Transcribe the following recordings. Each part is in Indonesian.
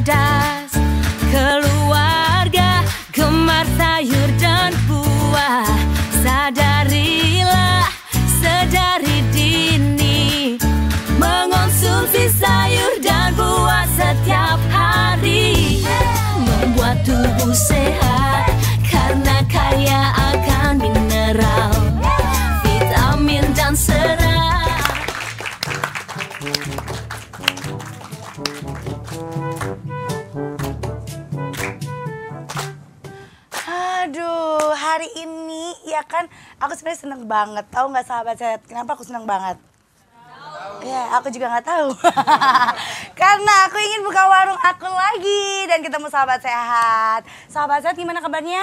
cerdas Keluarga gemar sayur dan buah Sadarilah sedari dini Mengonsumsi sayur dan buah setiap hari Membuat tubuh sehat Iya kan, aku sebenarnya seneng banget. Tahu nggak sahabat sehat? Kenapa aku seneng banget? Ya, aku juga nggak tahu. Karena aku ingin buka warung aku lagi dan ketemu sahabat sehat. Sahabat sehat gimana kabarnya?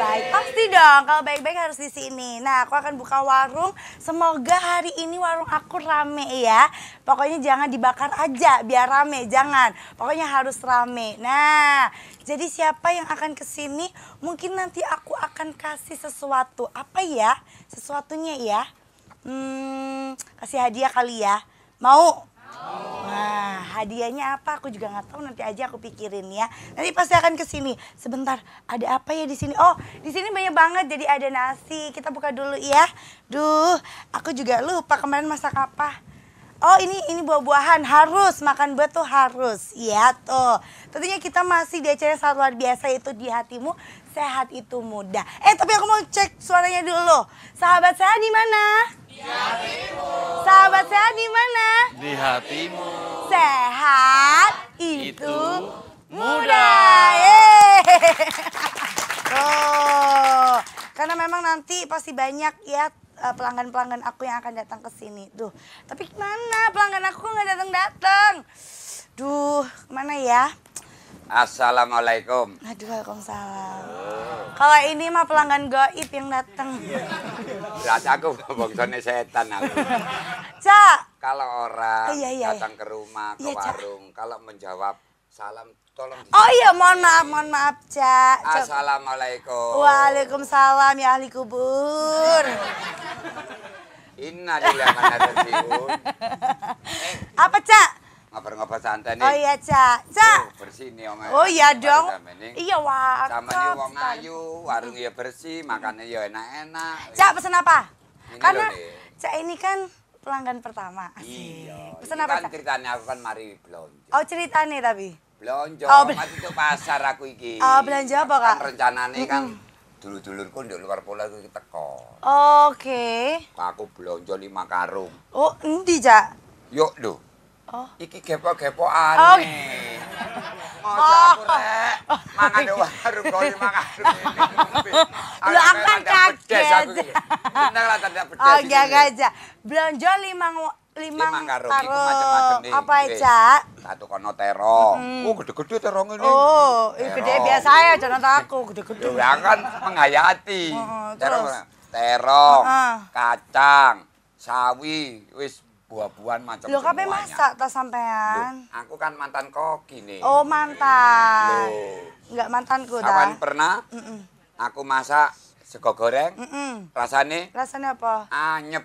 Baik, pasti dong. Kalau baik-baik harus di sini. Nah, aku akan buka warung. Semoga hari ini warung aku rame ya. Pokoknya jangan dibakar aja, biar rame. Jangan. Pokoknya harus rame. Nah, jadi siapa yang akan kesini? Mungkin nanti aku akan kasih sesuatu. Apa ya? Sesuatunya ya. Hmm, kasih hadiah kali ya. Mau? Wah, hadiahnya apa? Aku juga nggak tahu. Nanti aja aku pikirin ya. Nanti pasti akan kesini. Sebentar, ada apa ya di sini? Oh, di sini banyak banget. Jadi ada nasi. Kita buka dulu ya. Duh, aku juga lupa kemarin masak apa. Oh ini ini buah-buahan harus makan buah tuh harus ya tuh tentunya kita masih di acara sangat luar biasa itu di hatimu sehat itu mudah eh tapi aku mau cek suaranya dulu sahabat saya di mana? hatimu. Sahabat sehat di mana? Di hatimu. Sehat itu, itu mudah. Oh, karena memang nanti pasti banyak ya eh, pelanggan-pelanggan aku yang akan datang ke sini. Duh, tapi mana pelanggan aku nggak datang-datang? Duh, mana ya? Assalamualaikum. Aduh, Waalaikumsalam. Oh. Kalau ini mah pelanggan goib yang datang. Berarti aku bongsone setan aku. Cak. Kalau orang iya, iya, iya, datang ke rumah, ke iya, warung, kalau menjawab salam tolong. Oh iya, mohon maaf, mohon maaf, Cak. Assalamualaikum. Waalaikumsalam ya ahli kubur. Innalillahi wa inna ilaihi raji'un. Apa, Cak? ngobrol-ngobrol santai nih. Oh iya, Cak. Cak. Oh, bersih nih wong Oh iya dong. Iya, wah. Sama nih wong ayu, warung ya bersih, makannya ya enak-enak. Cak, pesen apa? Ini Karena Cak ini kan pelanggan pertama. Iya. Pesen apa, kan Cak? Kan ceritanya aku kan mari belanja Oh, ceritanya tapi. belanja oh, bel itu pasar aku iki. Oh, belanja apa, Kak? Kan rencanane mm -mm. kan dulur-dulurku ndek luar pola aku teko. Oke. Okay. Aku belanja lima karung. Oh, endi, Cak? Yuk, lho. Oh. Iki gepo kepoan Oh. Oh. rek. Oh, mangan iya. warung kali mangan. Lu akan kaget. Benar lah tanda pedes. Oh, enggak aja. Belanja lima limang karo apa aja satu kono terong hmm. oh gede-gede terong ini oh terong. gede biasa ya jangan takut gede-gede ya kan menghayati oh, terong terong uh. kacang sawi wis buah-buahan macam Loh, semuanya. kape masak tak sampean? Loh, aku kan mantan koki nih. Oh, mantan. Loh. Enggak mantanku dah. Kapan pernah? Mm -mm. Aku masak sego goreng. Mm -mm. Rasanya? apa? Anyep.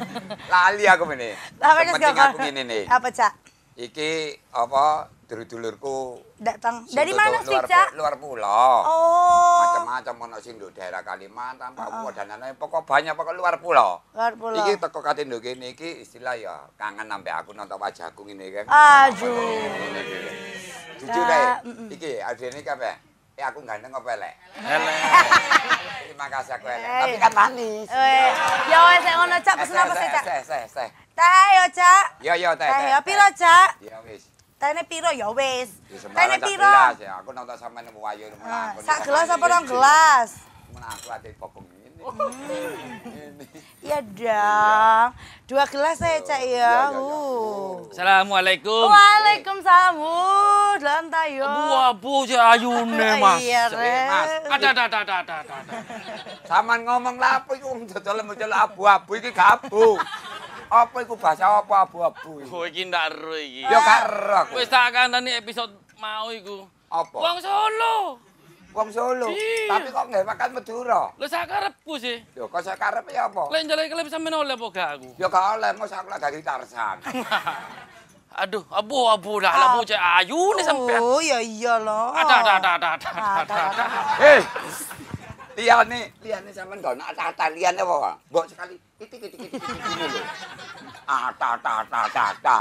Lali aku ini. Sampai aku gini nih. Apa, Cak? Iki apa dulur-dulurku datang dari mana sih Cak? Luar pulau. Oh. Macam-macam mau sing nduk daerah Kalimantan, Papua uh dan lain-lain. Pokok banyak pokok luar pulau. Luar pulau. Iki toko katindo gini iki istilah ya kangen sampai aku nonton wajahku ini kan. Aduh. Jujur ini Iki ini kape ya aku ganteng nengok pele Terima kasih aku pele Tapi kan manis. Eh, eh. Ya wes mau Cak pesen eh, apa sih saya saya saya saya Teh yo ya, Cak. Yo ya, yo ya, teh. Teh yo piro Cak? Ya wis. Tene piro ya wis. Tene piro? ya, aku nonton sampean nemu ayu nemu ah, aku. Sak gelas apa rong gelas? Mun aku ate kopong hmm. ini. Iya dong. Dua gelas saya cak ya. Iya, iya, iya. Assalamualaikum. Waalaikumsalam. Dalam tayo. Buah bu ya ayune mas. Iya mas. Ada ada ada ada ada. Saman ngomong lapo iku wong dodol abu-abu iki gabung. Apa iku bahasa apa abu-abu? Oh iki ndak ero iki. Ya gak ero. Wis tak kandhani episode mau iku. Apa? Wong Solo. Wong Solo. Tapi kok nggak makan Madura? Lho sak karepku sih. Yo kok sak karep ya apa? Lek njaluk kelep sampean oleh apa gak aku? Ya gak oleh, mosok aku lak gak tarsan. Aduh, abu abu dah lah bocah ayu nih sampai. Oh ya iyalah. Ada ada ada ada ada ada. ada. Hei. Eh, liane, liane sampean gak ana tata liane apa, bawa sekali titik titik titik ah, ta ta ta ta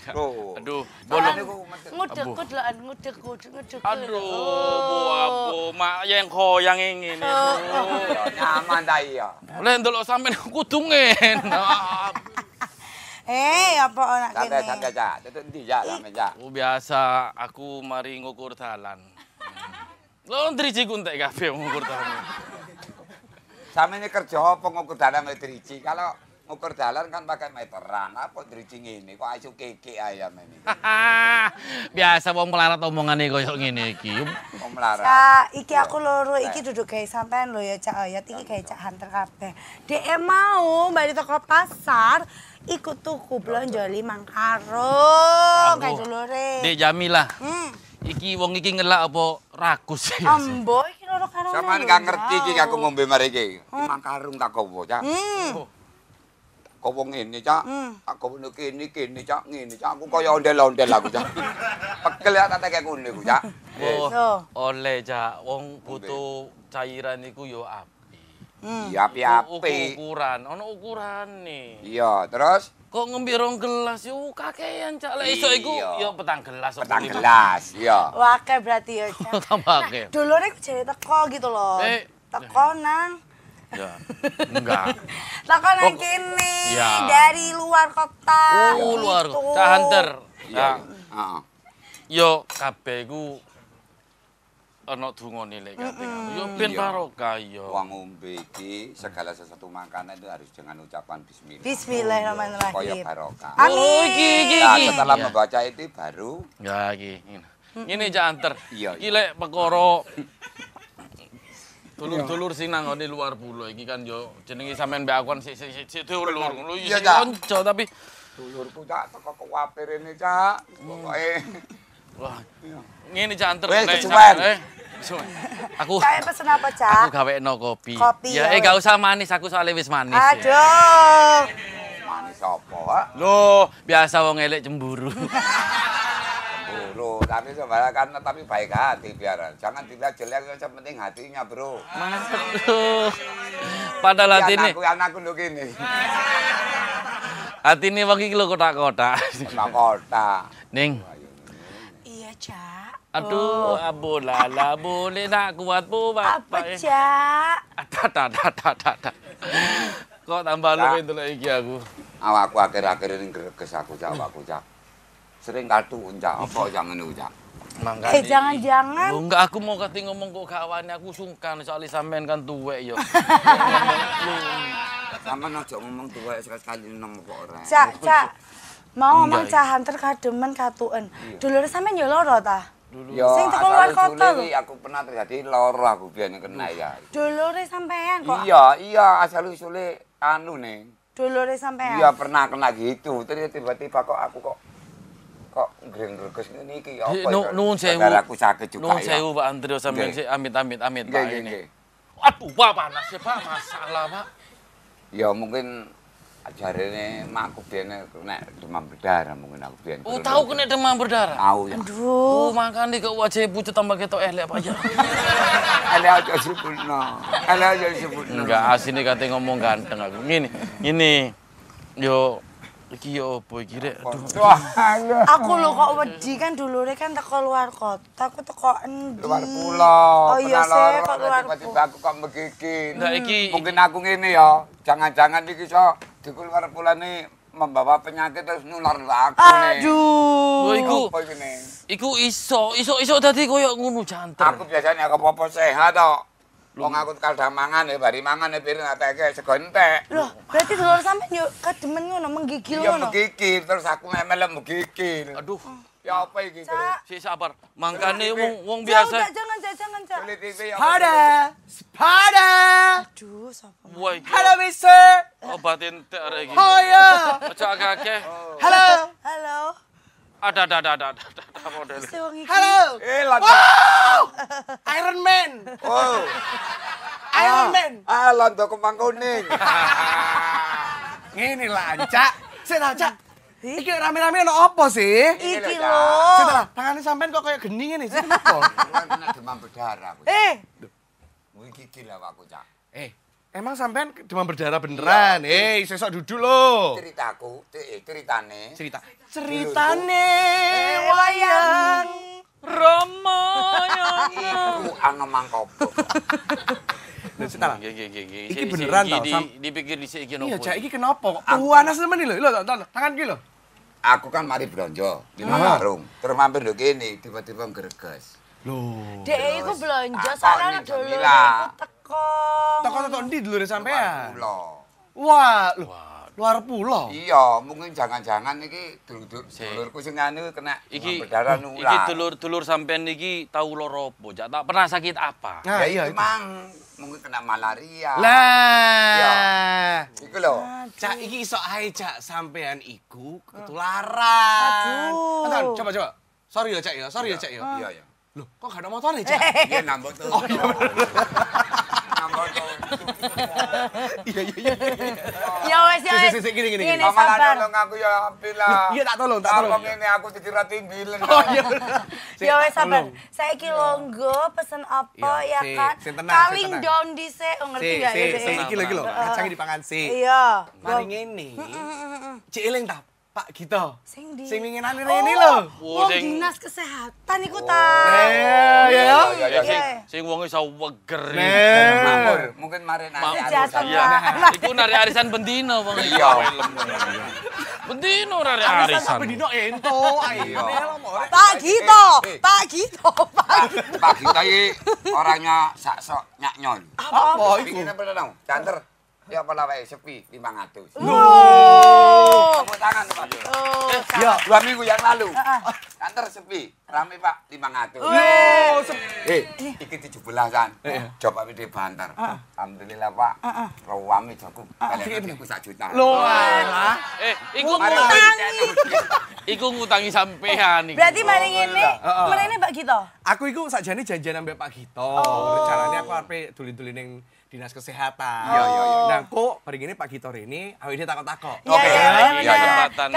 Aduh, Aduh, oh. mak yang koyang oh. oh, nyaman ta iya. Eh, apa anak biasa aku mari ngukur dalan. Hmm. Lo ndriji kuntek kabeh ngukur sama ini kerja apa ngukur dalan mek driji. Kalau ngukur dalan kan pakai meteran. Apa driji ini, kok iso keke ayam ini. Biasa wong melarat omongane koyo ngene iki. Wong melarat. Cak, iki aku iya. loro iki iya. duduk kayak sampean lo ya Cak Oyot iki kayak Cak Hunter kabeh. Dek mau mbak di toko pasar ikut tuku blonjo limang karung kayak dulure. Dek Jamilah. Hmm. Iki wong iki ngelak apa rakus? Ambo Saman gak ngerti iki aku ngombe mari iki. Mang karung tak kowe, Cak. Hmm. Oh. Kowe ngene, Cak. Hmm. Tak kowe kene, kene, Cak, ngene, Cak. Aku koyo ondel-ondel aku, Cak. Pegel ya tak kene ngene Cak. Oh, oleh, Cak. Wong butuh cairan iku yo api. Hmm. api-api. Ukuran, ana ukuran nih. Iya, terus? Kok ngombe gelas yo kakean cak lek iso iku iya. yo petang gelas Petang gelas, iya. Wake berarti yo ya, cak. Wake. Nah, dulure jare teko gitu loh. Eh. Teko eh. nang Ya. Enggak. Teko nang kini ya. dari luar kota. Oh, gitu. luar. Cak Hunter. ya. Heeh. Yo kabeh iku ana dungane lek kating. Yo ya, ben iya. barokah yo. Iya. Wong ngombe iki segala sesuatu makanan itu harus dengan ucapan bismillah. Bismillahirrahmanirrahim. Iya. Kaya barokah. Amin. Oh, iki iki iki. Nah, setelah membaca itu baru ya iki. Ngene cak anter. Iki lek perkara Dulur-dulur sing nang ngene luar pulau iki kan yo jenenge sampean mbak akon kan sik sik sik dulur ngono yo kanca tapi dulurku cak teko kuwapir ini cak hmm. pokoke wah ini cak anter wis So, aku Kalian pesen apa, Cak? Aku gawe no kopi. Kopi. Ya, ya eh gak usah manis, aku soalnya wis manis. Aduh. Ya. Manis apa, Pak? Loh, biasa wong elek cemburu. cemburu, tapi sembarangan tapi baik hati biar. Jangan dilihat jelek, yang penting hatinya, Bro. Masuk. Padahal hati ini. Anakku, anakku lu gini. Hati ini wangi lo kotak-kotak. Kotak-kotak. Ning. Iya, Cak. Aduh, oh. abu lala boleh nak kuat bu, Pak. Apa, eh. Cak? Ah, tak, tak, tak, tak, Kok tambah lu itu lagi aku? Awak aku akhir-akhir ini gerges aku, Cak, aku, Sering kartu, Cak. Apa yang hmm. ini, Cak? Mangkani. Eh, jangan-jangan. Enggak, aku mau kati ngomong kok kawan, aku sungkan soalnya sampean kan tuwe, yo. Sama nojok ngomong tuwe, sekali-sekali nama kok orang. Cak, Cak. Mau ngomong cahan terkademen katuan. Dulu sampean yo loro ta? dulu ya, sing teko luar kota lho. aku pernah terjadi loro aku biyen kena ya dulure sampean kok iya iya asal usule anu ne dulure sampean iya pernah kena gitu terus tiba-tiba kok aku kok kok ngring reges ngene iki apa ya nu, nuun sewu aku sakit juga nuun sewu Pak Andre sampean sik amit amit amit Pak ini aduh wah panas ya Pak masalah Pak ya mungkin jarene dia biyen nek demam berdarah mungkin aku biyen. Oh, tahu kena demam berdarah? Tahu ya. Aduh, oh, di kau wajah pucet tambah ketok eh lihat aja? Eh aja no. Eh aja no. Enggak, asine kate ngomong ganteng aku. ini, ini Yo Iki ya apa iki rek? Aku lho kok wedi kan dulure kan teko luar kota, aku teko endi? Luar pulau. Oh iya sih, kok Tiba-tiba aku kok begiki. Nah, iki mungkin aku ngene ya. Jangan-jangan iki iso di luar pulau ini membawa penyakit terus nular laku aku nih. Aduh. iku. Apa iki ne? Iku iso, iso iso dadi koyo ngono jantar. Aku biasanya kok apa-apa sehat kok. Wong aku kal mangan ya bari mangan ya piring ateke sego entek. Lho, berarti dulur sampean yo kademen ngono menggigil ngono. Ya menggigil terus aku memel menggigil. Aduh. Ya apa iki? Si sabar. Mangkane wong wong biasa. Jangan jangan jangan jangan. Beli TV ya. Pada. Pada. Aduh, sapa? Woi. Halo, Mister. Obatin tak arek iki. Oh ya. Ojo agak-agak. Oh. Halo. Halo. Ada, ada, ada, ada, ada, model. Halo. Eh, lagu. Wow! Iron Man. Oh. Iron ah, Man. Ah, londo kembang kuning. Ngini lancak. Sik lancak. Iki rame-rame ono apa sih? Iki lho. Sik lah, tangane sampean kok kayak geni ngene sih kenapa? Kena demam berdarah Eh. Iki gila aku, Cak. Eh, Emang sampean demam berdarah iya, beneran? Iya. Hei, eh, sesok duduk lo. Ceritaku, eh, ceritane. Cerita. Ceritane eh, wayang Ramayana. Ya Iku iya, ana mangkobok. sekarang, Nggih nggih nggih. Iki beneran tau. Dipikir dhisik iki nopo. Iya, Cak, iki kenapa? Panas temen lho. lo, tangan ki lho. Aku kan mari blonjo, di warung. Terus mampir lho kene, tiba-tiba greges. Loh. Dek iku belanja saran dulu teko. Teko teko ndi dulure sampean? Pulau. Wah, lho. Luar pulau. Iya, mungkin jangan-jangan iki dulur dulurku sing anu kena iki berdarah nular. Iki dulur-dulur sampean iki tahu loro apa? Jak tak pernah sakit apa? Nah, ya iya, emang mungkin kena malaria. Lah. Iya. Iku lho. Cak iki iso aja cak sampean iku ketularan. Aduh. coba coba. Sorry ya, Cak ya. Sorry ya, iya, Cak ya. Iya, iya. Loh, kok gak ada motornya, Cak? Iya, nambah tuh. Oh, iya. nambah Iya, iya, iya. Ya wes ya. Sik sik gini gini. gini. Mama tolong aku ya hampir lah. Iya tak tolong, tak tolong. Aku ngene aku dikira timbilen. Oh iya. Ya wes sabar. saya iya. longgo pesen apa iya, ya kan? Kaling down dhisik, ngerti gak ya? Sik iki lho iki lho, kacang dipangan sik. Iya. Mari ngene. Mm, mm, mm, cileng tak Pak Gito. Sing di. Sing winginane rene oh, lho. Oh, wong sing dinas kesehatan iku oh. ta. Nah, ya ya. Sing sing wong iso weger. mungkin mari nari arisan. Anu iku nari arisan bendino wong Iya. Bendino nari arisan. Bendino ento ae. Pak Gito, Pak Gito, Pak Gito. Pak Gito iki orangnya sak sok nyak nyon. Apa iku? Pingin apa Canter. Ya apa wae sepi 500. Loh. Tepuk tangan Pak. Ya, dua minggu yang lalu. Ah, ah. Kantor sepi, rame Pak 500. Loh, eh, eh iki 17-an. Eh, Coba PD Bantar. Ah. Alhamdulillah Pak. Rame cukup. Kalih aku sak juta. Loh. Eh, iku ngutangi. Iku ngutangi sampean iku. Berarti maling ini, maling ini Pak Gito. Aku iku sajane janjian ambek Pak Gito. Oh. Caranya aku arep dulin-dulin ning dinas kesehatan. Iya, iya, iya. Nah, kok pergi ini Pak Gitor ini awal ini takut. takut iya, Oke. Iya, iya, iya kesempatan.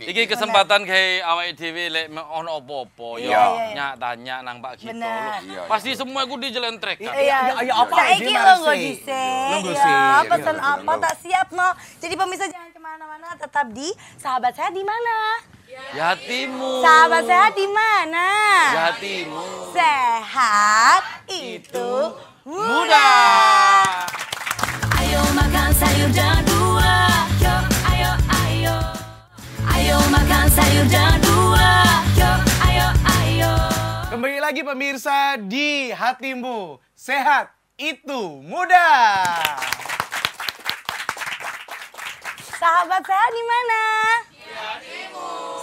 ini kesempatan kayak awal dhewe lek ono apa-apa ya nyak tanya nang Pak Gitor. Pasti semua iku dijelentrekan. Iya, iya, apa lo gak bisa. Ya, pesan apa tak siap no. Jadi pemirsa jangan kemana mana tetap di sahabat saya di mana? Yatimu. Sahabat sehat di mana? Yatimu. Sehat itu muda. Ayo makan sayur dan buah. Yo, ayo, ayo. Ayo makan sayur dan buah. Yo, ayo, ayo. Kembali lagi pemirsa di hatimu. Sehat itu muda. Sahabat sehat di mana?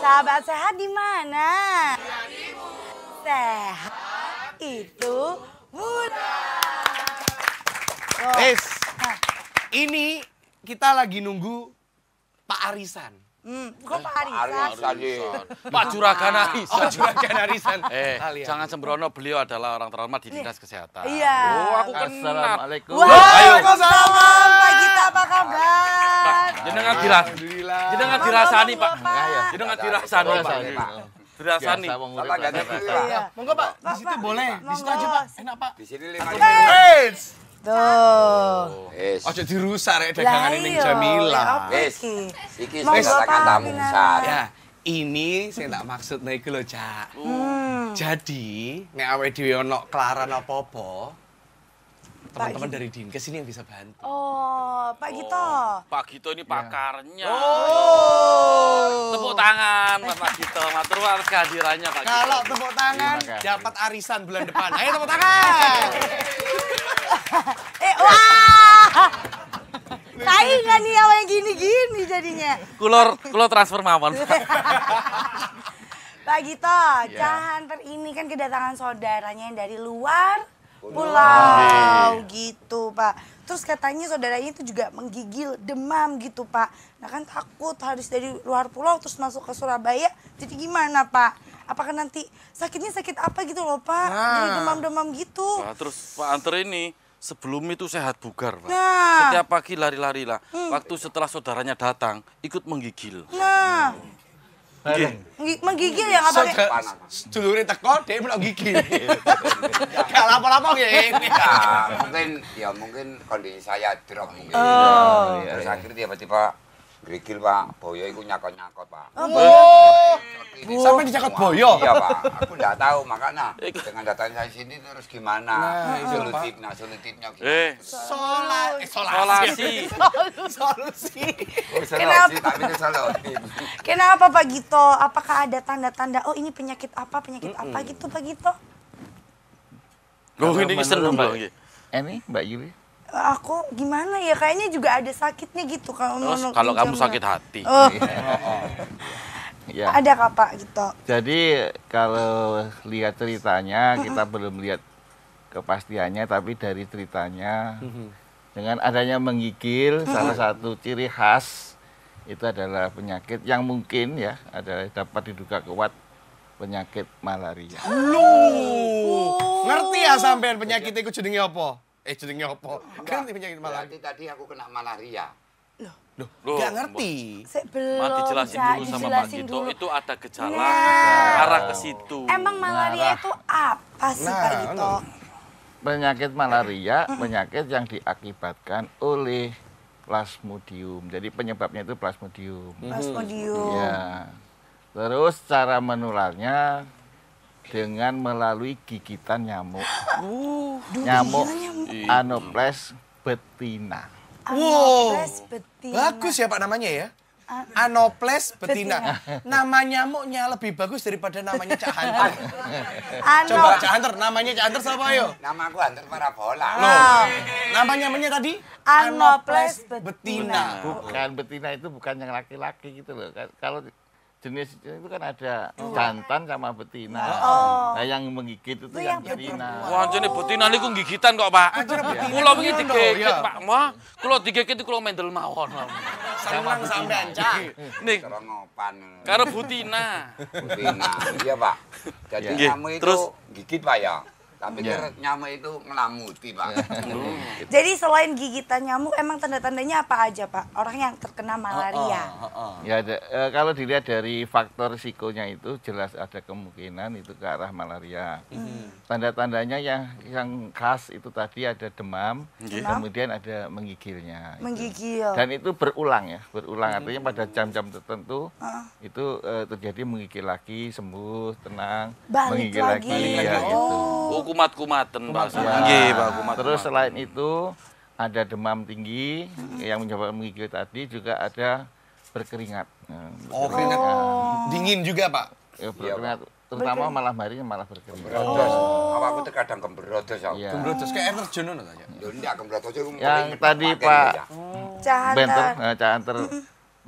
Sahabat sehat di mana? Sehat itu Huda. Guys, ini kita lagi nunggu Pak Arisan. Hmm, kok Pak Arisan? Arisan. Pak Juragan Arisan. Oh, Juragan Arisan. Eh, eh, Kalian. jangan sembrono, beliau adalah orang terhormat di eh, Dinas Kesehatan. Iya. Oh, aku kenal. Assalamualaikum. Waalaikumsalam. Pak Gita, apa kabar? Jenengan dirasani. Jenengan dirasani, Pak. Jenengan dirasani, Pak. Gerasani. Salah enggak ngerti, Pak. Iya. Monggo, Pak. Di situ boleh. Di situ aja, Pak. Enak, Pak. Di sini lima Eits. Tuh. oh Aja dirusak rek dagangane ning iya. Jamila. Wis. Iki wis kata-katamu, Ya, ini saya tak maksud naik iku lho, Cak. Hmm. Jadi, nek awake dhewe ono kelaran apa-apa, teman-teman dari Dinkes ini yang bisa bantu. Oh, Pak oh, Gito. Oh, Pak Gito ini iya. pakarnya. Oh. Tepuk tangan buat Pak Gito. Matur kehadirannya Pak Gito. Kalau tepuk tangan dapat arisan bulan depan. Ayo tepuk tangan. eh, wah. Saingan nih awal yang gini-gini jadinya. Kulor, kulor transfer mawon. Pak Gito, yeah. Cahan per ini kan kedatangan saudaranya yang dari luar pulau gitu pak terus katanya saudaranya itu juga menggigil demam gitu pak nah kan takut harus dari luar pulau terus masuk ke Surabaya jadi gimana pak apakah nanti sakitnya sakit apa gitu loh pak nah. demam-demam gitu nah, terus pak Anter ini sebelum itu sehat bugar pak nah. setiap pagi lari-lari lah hmm. waktu setelah saudaranya datang ikut menggigil nah hmm. Menggigil ya apa nih? Dulure teko dia gigit. gigi. Gak lapo-lapo ya. Mungkin ya mungkin kondisi saya drop mungkin. Oh. Terus akhirnya tiba-tiba Grigil, Pak. Boyo iku nyakot-nyakot, Pak. Oh. Iya, Sampai dicakot boyo. Iya, Pak. Aku enggak tahu makanya iya, dengan datang saya sini terus gimana? Nah, nah, iya, nah solutifnya gitu. Eh, sola solasi. Oh, solusi. Kenapa tapi itu Kenapa Pak Gito? Apakah ada tanda-tanda oh ini penyakit apa, penyakit apa gitu Pak Gito? Loh, ini seneng, Pak. Ini Mbak Yubi aku gimana ya kayaknya juga ada sakitnya gitu kalau Terus kalau kamu sakit ya. hati. Oh. ya. Ada kak gitu. Jadi kalau lihat ceritanya kita belum lihat kepastiannya tapi dari ceritanya dengan adanya menggigil salah satu ciri khas itu adalah penyakit yang mungkin ya adalah dapat diduga kuat penyakit malaria. Lu ngerti ya sampean penyakit itu jenenge apa? Eh jenenge apa? Kan penyakit malaria. Berarti tadi aku kena malaria. Loh. Loh, gak ngerti. Saya belum. Mati jelasin Cak, dulu sama Pak Gito, itu ada gejala nah. arah ke situ. Emang malaria Marah. itu apa sih nah, Pak Gito? Penyakit malaria, penyakit yang diakibatkan oleh plasmodium. Jadi penyebabnya itu plasmodium. Mm-hmm. Plasmodium. Ya. Terus cara menularnya dengan melalui gigitan nyamuk. Uh, nyamuk. Duh, Iya. Anoples betina. Anu wow. betina. Bagus ya Pak namanya ya. Anoples anu betina. betina. Nama nyamuknya lebih bagus daripada namanya Cak Hunter. Ano. Coba anu. Cak Hunter, namanya Cak Hunter siapa yo? Nama aku Hunter Parabola. Loh. Nama nyamuknya tadi? Anoples betina. betina. Bukan betina itu bukan yang laki-laki gitu loh. Kalau jenis itu kan ada oh. jantan sama betina. Oh, oh. Nah yang menggigit itu, itu yang, yang betina. Wah, jenis betina kok gigitan kok, Pak. Kula wingi iya, digigit, iya. Pak. Wah, kula digigit kula mendel mawon. Seneng sampean, Cak. Nih. Karo Karo betina. Betina. Iya, Pak. Jadi iya. kamu itu gigit, Pak ya. Tapi yeah. Ya. nyamuk itu ngelamuti, Pak. Ya. Gitu. Jadi selain gigitan nyamuk, emang tanda-tandanya apa aja, Pak? Orang yang terkena oh, malaria. Oh, oh, oh, oh. Ya, ada, e, kalau dilihat dari faktor risikonya itu jelas ada kemungkinan itu ke arah malaria. Hmm. Tanda-tandanya yang yang khas itu tadi ada demam, iya. demam? kemudian ada menggigilnya. Menggigil. Dan itu berulang ya, berulang. Artinya pada jam-jam tertentu uh. itu e, terjadi menggigil lagi, sembuh, tenang, balik menggigil lagi. lagi. Ya, oh. gitu kumat-kumatan kumat Nggih, Pak, kumat. Iya, Terus selain itu ada demam tinggi yang menyebabkan menggigil tadi juga ada berkeringat. Oh, berkeringat. Oh. Dingin juga, Pak. Ya, iya, berkeringat. Ya, terutama malam hari malah berkeringat. Oh. Apa aku terkadang kembrodos aku. Ya. Kembrodos kayak air terjun ngono ya. Lho ndak kembrodos Yang tadi Pak oh. Cahanter, Benter, eh, Cahanter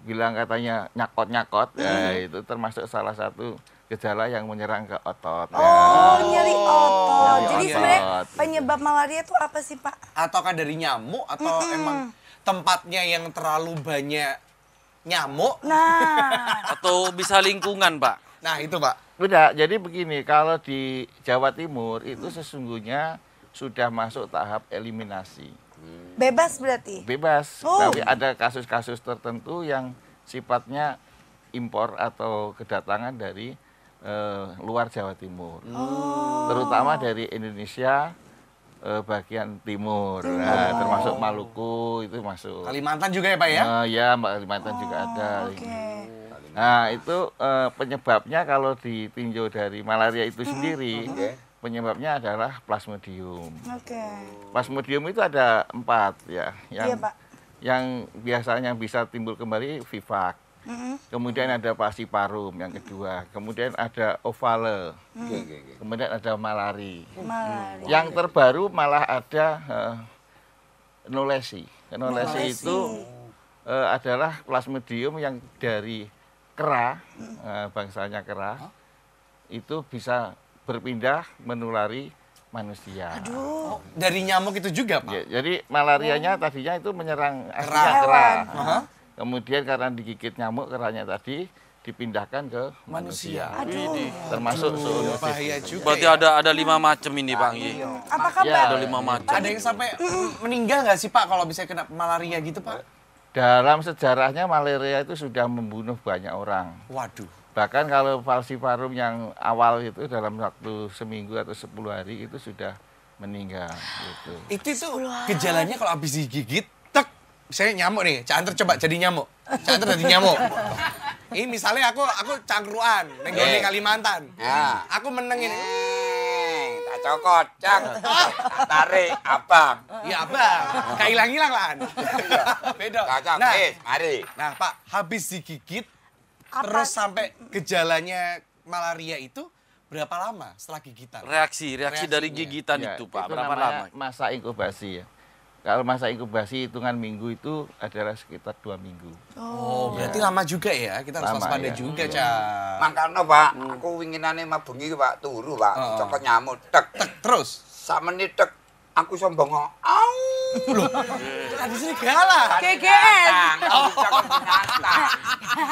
bilang katanya nyakot-nyakot, ya, itu termasuk salah satu gejala yang menyerang ke otot. Oh, ya. nyeri otot. Nyeri Jadi sebenarnya gitu. penyebab malaria itu apa sih, Pak? Ataukah dari nyamuk atau mm -hmm. emang tempatnya yang terlalu banyak nyamuk? Nah. atau bisa lingkungan, Pak? Nah, itu, Pak. Beda. Jadi begini, kalau di Jawa Timur itu sesungguhnya sudah masuk tahap eliminasi. Hmm. Bebas berarti? Bebas. Oh. Tapi ada kasus-kasus tertentu yang sifatnya impor atau kedatangan dari eh, luar Jawa Timur, hmm. oh. terutama dari Indonesia eh, bagian timur, timur. Nah, termasuk Maluku itu masuk. Kalimantan juga ya pak ya? Eh, ya, Kalimantan oh, juga ada. Okay. Nah itu eh, penyebabnya kalau ditinjau dari malaria itu hmm. sendiri. Hmm. Okay penyebabnya adalah plasmodium. Okay. Plasmodium itu ada empat ya, iya, yang iya, Pak. yang biasanya bisa timbul kembali vivax hmm kemudian ada pasi parum yang kedua, kemudian ada ovale, mm-hmm. kemudian ada malari. malari. Yang terbaru malah ada uh, nolesi. Nolesi, itu uh, adalah plasmodium yang dari kera, uh, bangsanya kera, huh? itu bisa berpindah menulari manusia. Aduh, oh, dari nyamuk itu juga, Pak. Ya, jadi malarianya oh. tadinya itu menyerang kera. kera. Uh -huh. Kemudian karena digigit nyamuk keranya tadi dipindahkan ke manusia. manusia. Aduh. Termasuk zoonosis. Berarti ya. ada ada lima macam ini, Pak. Iya. Apakah ya. ada lima macam? Ada yang sampai meninggal nggak sih, Pak, kalau bisa kena malaria gitu, Pak? Dalam sejarahnya malaria itu sudah membunuh banyak orang. Waduh. Bahkan kalau falciparum yang awal itu dalam waktu seminggu atau sepuluh hari itu sudah meninggal. Gitu. Itu tuh gejalanya kalau habis digigit misalnya nyamuk nih, Cak Anter coba jadi nyamuk. Cak Anter jadi nyamuk. Ini misalnya aku aku cangkruan, neng yeah. Eh. Kalimantan. Yeah. Aku meneng ini eh, tak cokot, Cang. Tak tarik, abang. Iya, abang. Kayak hilang-hilang lah. Iya. Beda. Cocok, nah, eh, mari. Nah, Pak, habis digigit, Apa? terus sampai gejalanya malaria itu, berapa lama setelah gigitan? Reaksi, reaksi, reaksi dari gigitan ya. itu, Pak. Itu berapa lama? Masa inkubasi ya. Kalau masa inkubasi hitungan minggu itu adalah sekitar dua minggu. Oh, ya. berarti iya. lama juga ya? Kita harus waspada ya. juga, iya. Ca. Makanya, Pak, hmm. aku winginane mabengi, Pak, turu, Pak. Oh. Cokot nyamuk, tek. Tek terus? Sama menit, tek. Aku sombong, oh. Loh, di sini galak. GGN. Oh. Cokot binatang.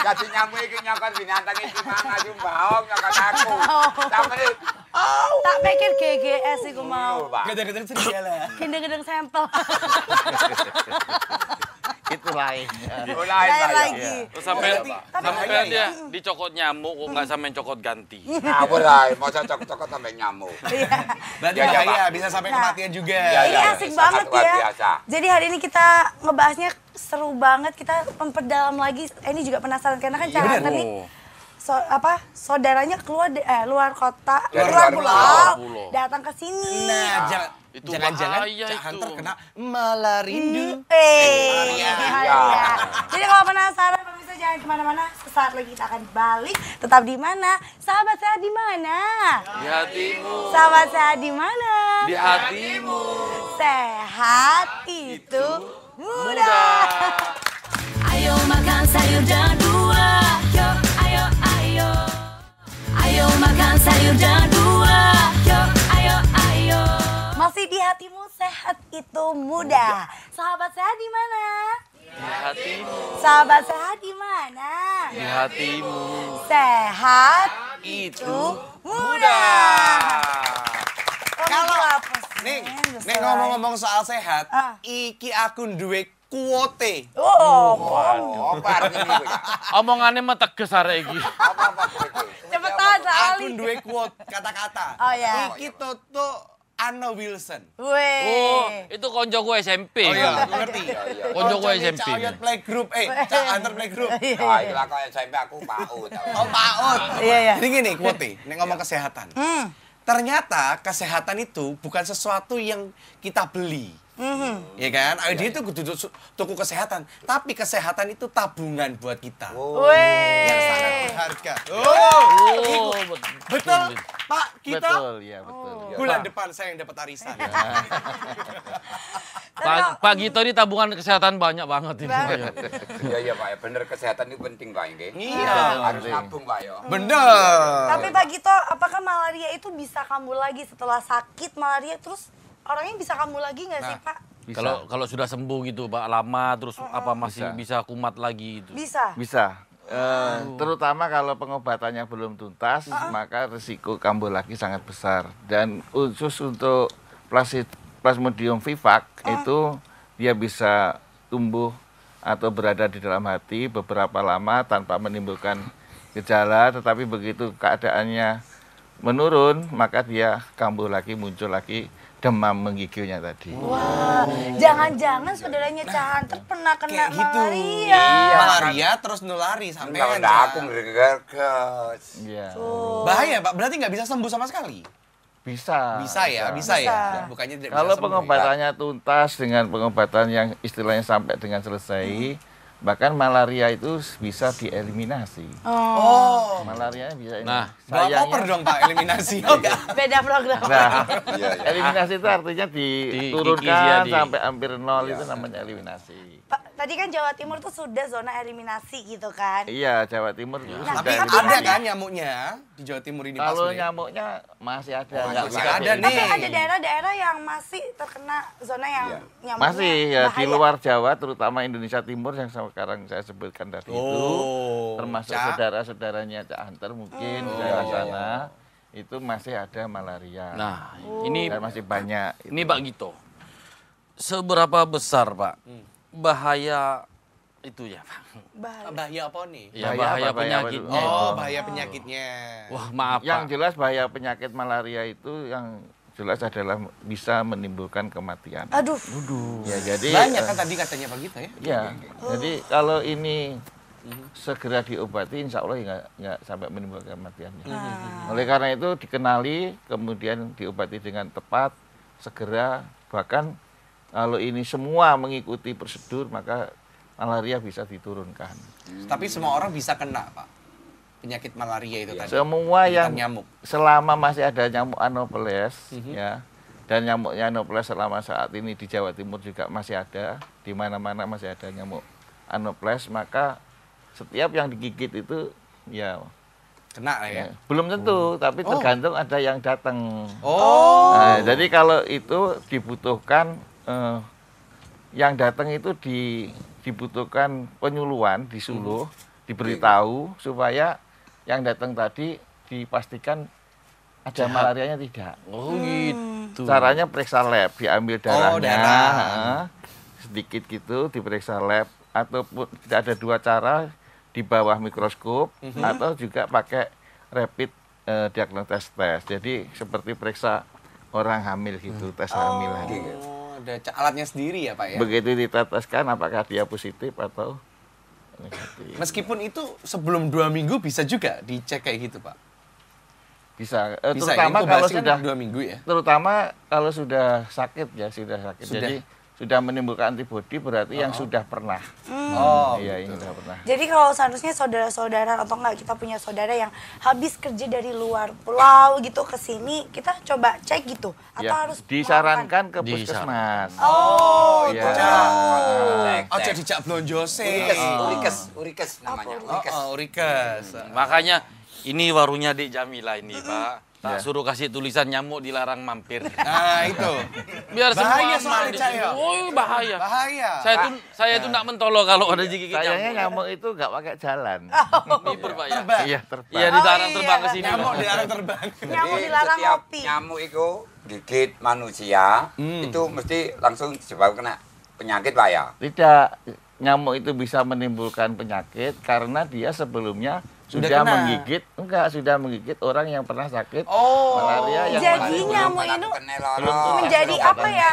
Jadi nyamuk ini nyokot binatang ini gimana, cuma baong nyokot aku. Oh. Sak menit, mau. Tak pikir GGS iku iya, mau. Gedeng-gedeng serigala. Ya. Gedeng-gedeng sampel. itu lain. Oh, lain, lagi. Iya. Sampai sampai dia dicokot nyamuk kok nggak sampai cokot ganti. Nah, boleh. Mau cocok-cokot sampai nyamuk. Iya. Berarti ya, bahaya, bisa sampai nah, kematian juga. Ya, ya, asik banget ya. Biasa. Jadi hari ini kita ngebahasnya seru banget. Kita memperdalam lagi. Eh, ini juga penasaran karena kan cara ya, nih oh so, apa saudaranya keluar de, eh, luar kota luar, luar, pulau, pulau datang ke sini nah, ah, jangan itu jangan-jangan jangan terkena malarindo hmm, eh iya. jadi kalau penasaran pemirsa jangan kemana-mana sesaat lagi kita akan balik tetap di mana sahabat sehat di mana di hatimu sahabat sehat di mana di hatimu sehat itu mudah ayo makan sayur dan buah Ayo makan sayur dan buah Yo, ayo, ayo Masih di hatimu sehat itu mudah Sahabat sehat di mana? Di hatimu Sahabat sehat di mana? Di hatimu Sehat itu mudah Kalau Ning, nih ngomong-ngomong soal sehat, ah. iki akun duwe kuote. Oh, oh, oh, oh, Omongannya mah tegas arek iki. Apa-apa Aku duwe kuat kata-kata. Oh iya. Iki Toto Anna Wilson. Weh. Oh, itu konco gue SMP. Oh iya, aku ngerti. Iya, iya, iya. Konco gue SMP. play playgroup, eh, cak antar playgroup. Ah, iya kalau SMP aku PAUD. Oh, PAUD. Iya, iya. ini gini, quote ini ngomong kesehatan. Hmm. Ternyata kesehatan itu bukan sesuatu yang kita beli Mm-hmm. Ya kan? ID ya. itu iya. duduk toko kesehatan, tapi kesehatan itu tabungan buat kita. Oh. Yang sangat berharga. Iya. Oh. oh. Betul, betul, Pak, kita betul, ya, betul. Oh. Bulan Pak. depan saya yang dapat arisan. Ya. Pak, Pak Gito ini tabungan kesehatan banyak banget ini. Ya. Iya iya Pak, ya, bener kesehatan itu penting Pak ini. Iya, harus nabung Pak ya. Bener. Tapi Pak Gito, apakah malaria itu bisa kambuh lagi setelah sakit malaria terus orangnya bisa kamu lagi nggak nah. sih Pak? Kalau kalau sudah sembuh gitu Pak lama terus mm -hmm. apa masih bisa. bisa kumat lagi itu? Bisa. Bisa. Uh, terutama kalau pengobatannya belum tuntas, uh -uh. maka risiko kambuh lagi sangat besar. Dan khusus untuk plasid, plasmodium vivax uh. Mm. itu dia bisa tumbuh atau berada di dalam hati beberapa lama tanpa menimbulkan gejala, tetapi begitu keadaannya menurun, maka dia kambuh lagi, muncul lagi demam menggigilnya tadi. Wah, wow. jangan-jangan saudaranya Cahanter nah, pernah kena gitu. malaria. Iya. Malaria terus nulari sampai kan. aku ke. Iya. Oh. Bahaya, Pak. Berarti nggak bisa sembuh sama sekali. Bisa. Bisa ya, bisa, bisa. ya. Bukannya tidak Kalau bisa sembuh, ya? pengobatannya tuntas dengan pengobatan yang istilahnya sampai dengan selesai, hmm bahkan malaria itu bisa dieliminasi. Oh. Malaria bisa. Nah, saya mau dong Pak eliminasi. Iya. Beda program. Nah, iya, iya. eliminasi itu artinya diturunkan di, di, iya, di... sampai hampir nol ya. itu namanya eliminasi tadi kan Jawa Timur tuh sudah zona eliminasi gitu kan? Iya, Jawa Timur Nah, sudah Tapi kan ada kan nyamuknya di Jawa Timur ini Kalau nyamuknya masih ada. Oh, masih ada, ada nih. Tapi ada daerah-daerah yang masih terkena zona yang iya. nyamuknya Masih ya, di luar Jawa terutama Indonesia Timur yang sekarang saya sebutkan tadi oh, itu. Termasuk saudara-saudaranya Cak Hunter mungkin hmm. daerah iya, sana. Iya, itu masih ada malaria. Nah, ini masih banyak. Ini Pak Gito. Seberapa besar, Pak? Hmm bahaya itu ya Bahaya. bahaya apa nih? Ya, bahaya, bahaya apa, penyakitnya. oh, bahaya penyakitnya. Wah, maaf Yang jelas bahaya penyakit malaria itu yang jelas adalah bisa menimbulkan kematian. Aduh. Aduh. Ya, jadi banyak kan uh, tadi katanya begitu ya. Ya. Oh. Jadi kalau ini mm-hmm. segera diobati insya Allah ya nggak nggak sampai menimbulkan kematian Ah. Mm-hmm. Oleh karena itu dikenali kemudian diobati dengan tepat segera bahkan kalau ini semua mengikuti prosedur maka malaria bisa diturunkan. Hmm. Tapi semua orang bisa kena, Pak. Penyakit malaria itu ya. tadi. Semua yang nyamuk. selama masih ada nyamuk Anopheles mm -hmm. ya. Dan nyamuk Anopheles selama saat ini di Jawa Timur juga masih ada, di mana-mana masih ada nyamuk Anopheles, maka setiap yang digigit itu ya kena lah ya. ya. Belum tentu, hmm. tapi oh. tergantung oh. ada yang datang. Oh. Nah, jadi kalau itu dibutuhkan eh, yang datang itu di, dibutuhkan penyuluhan disuluh hmm. diberitahu supaya yang datang tadi dipastikan ada Jahat. malarianya tidak. Oh hmm. gitu. Caranya periksa lab, diambil oh, darahnya, oh, darah. sedikit gitu diperiksa lab ataupun ada dua cara di bawah mikroskop mm -hmm. atau juga pakai rapid uh, diagnosis test. Jadi seperti periksa orang hamil gitu, tes oh. Gitu ada alatnya sendiri ya Pak ya? Begitu diteteskan apakah dia positif atau negatif. Meskipun itu sebelum dua minggu bisa juga dicek kayak gitu Pak? Bisa, eh, bisa ya, terutama ya, kalau sudah dua minggu ya. Terutama kalau sudah sakit ya sudah sakit. Sudah. Jadi sudah menimbulkan antibodi berarti oh. yang sudah pernah. Hmm. hmm. Oh, iya yang sudah pernah. Jadi kalau seharusnya saudara-saudara atau enggak kita punya saudara yang habis kerja dari luar pulau gitu ke sini, kita coba cek gitu atau ya. harus disarankan ke puskesmas. Oh, iya. iya. Oh, jadi dijak blonjo oh. Urikes, urikes, urikes namanya. urikes. Oh, oh, urikes. Hmm. Makanya ini warungnya di Jamila ini, Pak Tak yeah. suruh kasih tulisan nyamuk dilarang mampir. Nah, itu. Biar bahaya semua aman saya. Oh, bahaya. Bahaya. Saya itu ah. saya tuh enggak ya. nah. mentolo kalau ada jiki nyamuk. Sayangnya nyamuk itu enggak pakai jalan. Oh. Miper, Pak Iya, Terbang. Iya, terbang. Iya, dilarang oh, terbang ke iya. sini. Nyamuk dilarang terbang. nyamuk dilarang ngopi. Nyamuk itu gigit manusia hmm. itu mesti langsung sebab kena penyakit, bahaya. Tidak. Nyamuk itu bisa menimbulkan penyakit karena dia sebelumnya sudah, kena. menggigit enggak sudah menggigit orang yang pernah sakit oh, malaria yang jadi nyamuk itu menjadi apa ya